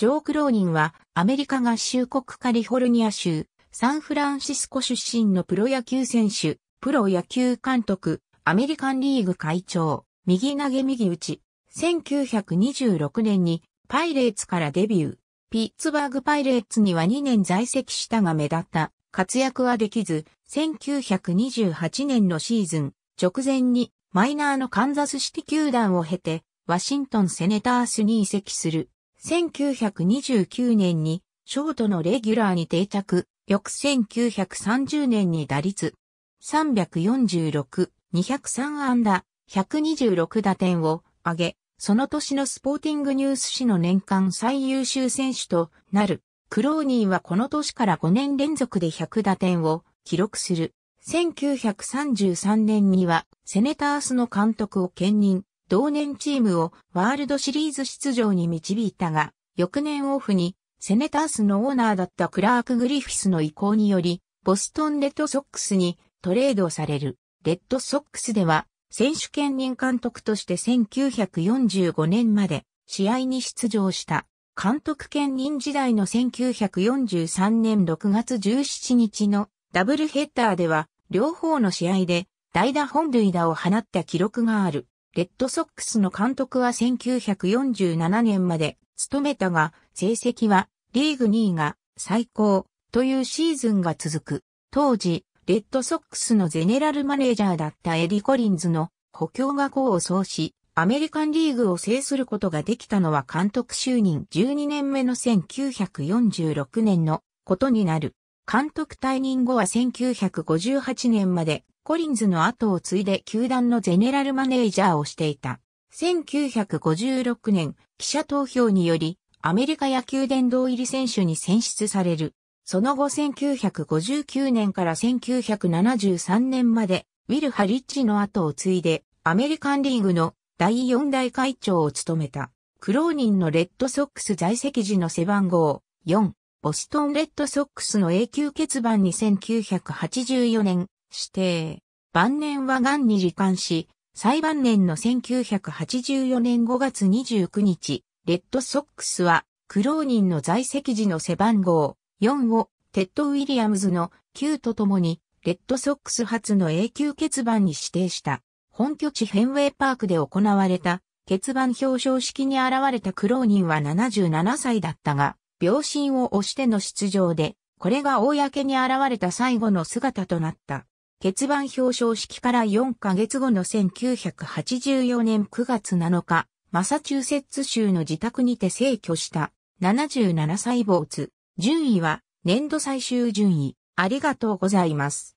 ジョー・クローニンはアメリカ合衆国カリフォルニア州サンフランシスコ出身のプロ野球選手、プロ野球監督、アメリカンリーグ会長、右投げ右打ち、1926年にパイレーツからデビュー。ピッツバーグパイレーツには2年在籍したが目立った活躍はできず、1928年のシーズン直前にマイナーのカンザスシティ球団を経て、ワシントンセネタースに移籍する。1929年にショートのレギュラーに定着、翌1930年に打率346、203安打、126打点を上げ、その年のスポーティングニュース誌の年間最優秀選手となる。クローニーはこの年から5年連続で100打点を記録する。1933年にはセネタースの監督を兼任。同年チームをワールドシリーズ出場に導いたが、翌年オフにセネタースのオーナーだったクラーク・グリフィスの意向により、ボストンレッドソックスにトレードされる。レッドソックスでは選手兼任監督として1945年まで試合に出場した。監督兼任時代の1943年6月17日のダブルヘッダーでは両方の試合で代打本塁打を放った記録がある。レッドソックスの監督は1947年まで務めたが、成績はリーグ2位が最高というシーズンが続く。当時、レッドソックスのゼネラルマネージャーだったエリ・コリンズの補強が功を奏し、アメリカンリーグを制することができたのは監督就任12年目の1946年のことになる。監督退任後は1958年までコリンズの後を継いで球団のゼネラルマネージャーをしていた。1956年、記者投票により、アメリカ野球殿堂入り選手に選出される。その後1959年から1973年まで、ウィル・ハリッジの後を継いで、アメリカンリーグの第四大会長を務めた。クローニンのレッドソックス在籍時の背番号4ボストンレッドソックスの永久欠番に1984年指定。晩年は癌に罹患し、最晩年の1984年5月29日、レッドソックスは、クローニンの在籍時の背番号4をテッド・ウィリアムズの9と共に、レッドソックス初の永久欠番に指定した。本拠地フェンウェイパークで行われた、欠番表彰式に現れたクローニンは77歳だったが、秒針を押しての出場で、これが公に現れた最後の姿となった。欠番表彰式から4ヶ月後の1984年9月7日、マサチューセッツ州の自宅にて逝去した77歳坊主。順位は年度最終順位。ありがとうございます。